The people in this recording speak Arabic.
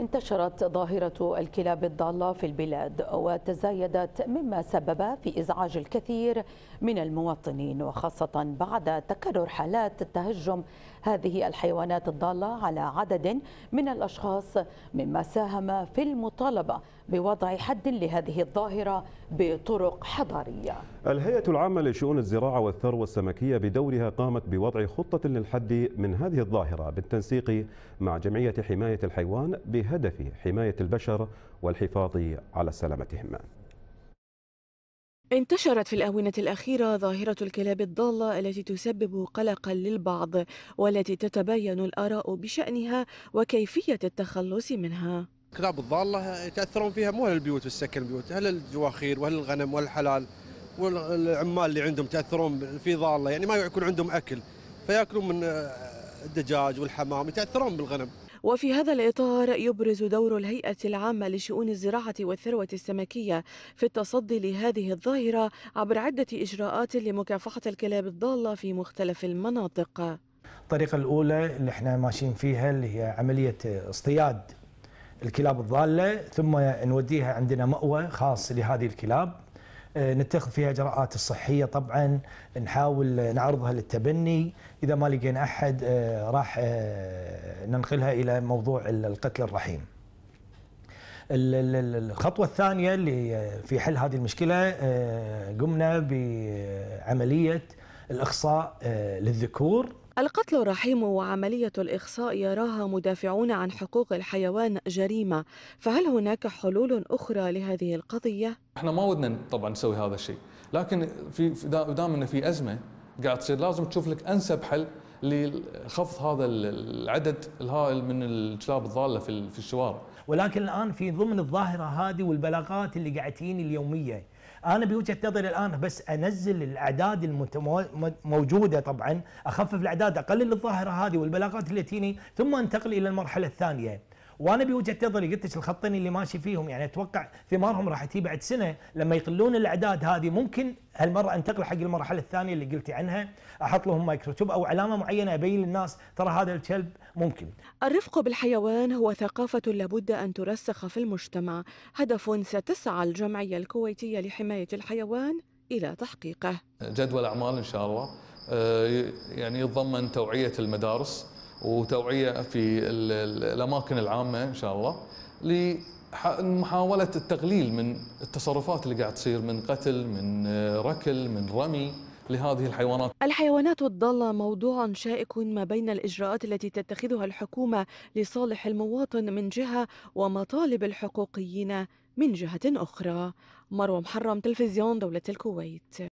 انتشرت ظاهرة الكلاب الضالة في البلاد وتزايدت مما سبب في إزعاج الكثير من المواطنين وخاصة بعد تكرر حالات تهجم هذه الحيوانات الضالة على عدد من الأشخاص مما ساهم في المطالبة بوضع حد لهذه الظاهرة بطرق حضارية الهيئة العامة لشؤون الزراعة والثروة السمكية بدورها قامت بوضع خطة للحد من هذه الظاهرة بالتنسيق مع جمعية حماية الحيوان به بهدف حماية البشر والحفاظ على سلامتهم انتشرت في الآونة الأخيرة ظاهرة الكلاب الضالة التي تسبب قلقا للبعض والتي تتباين الآراء بشأنها وكيفية التخلص منها الكلاب الضالة يتأثرون فيها مو البيوت والسكن البيوت هل الجواخير وأهل الغنم والحلال والعمال اللي عندهم تأثرون في ضالة يعني ما يكون عندهم أكل فيأكلون من الدجاج والحمام يتأثرون بالغنم وفي هذا الإطار يبرز دور الهيئة العامة لشؤون الزراعة والثروة السمكية في التصدي لهذه الظاهرة عبر عدة إجراءات لمكافحة الكلاب الضالة في مختلف المناطق الطريقة الأولى اللي احنا ماشيين فيها اللي هي عملية اصطياد الكلاب الضالة ثم نوديها عندنا مأوى خاص لهذه الكلاب آه، نتخذ فيها اجراءات الصحيه طبعا نحاول نعرضها للتبني اذا ما لقينا احد آه، راح آه، ننقلها الى موضوع القتل الرحيم الخطوة الثانية اللي في حل هذه المشكلة قمنا بعملية الإخصاء للذكور القتل الرحيم وعملية الإخصاء يراها مدافعون عن حقوق الحيوان جريمة فهل هناك حلول أخرى لهذه القضية؟ احنا ما ودنا طبعا نسوي هذا الشيء لكن في دام انه في ازمه قاعد تصير لازم تشوف لك انسب حل لخفض هذا العدد الهائل من الكلاب الضاله في في الشوارع. ولكن الان في ضمن الظاهره هذه والبلاغات اللي قاعد تجيني اليوميه انا بوجهه نظري الان بس انزل الاعداد الموجوده طبعا اخفف الاعداد اقلل الظاهره هذه والبلاغات اللي تجيني ثم انتقل الى المرحله الثانيه. وانا بوجهه نظري قلت لك الخطين اللي ماشي فيهم يعني اتوقع ثمارهم راح تجي بعد سنه لما يقلون الاعداد هذه ممكن هالمره انتقل حق المرحله الثانيه اللي قلتي عنها احط لهم مايكروتوب او علامه معينه ابين للناس ترى هذا الكلب ممكن الرفق بالحيوان هو ثقافه لابد ان ترسخ في المجتمع هدف ستسعى الجمعيه الكويتيه لحمايه الحيوان الى تحقيقه جدول اعمال ان شاء الله آه، يعني يتضمن توعيه المدارس وتوعيه في الاماكن العامه ان شاء الله محاولة التقليل من التصرفات اللي قاعد تصير من قتل من آه، ركل من رمي لهذه الحيوانات الحيوانات الضالة موضوع شائك ما بين الإجراءات التي تتخذها الحكومة لصالح المواطن من جهة ومطالب الحقوقيين من جهة أخرى مروة محرم تلفزيون دولة الكويت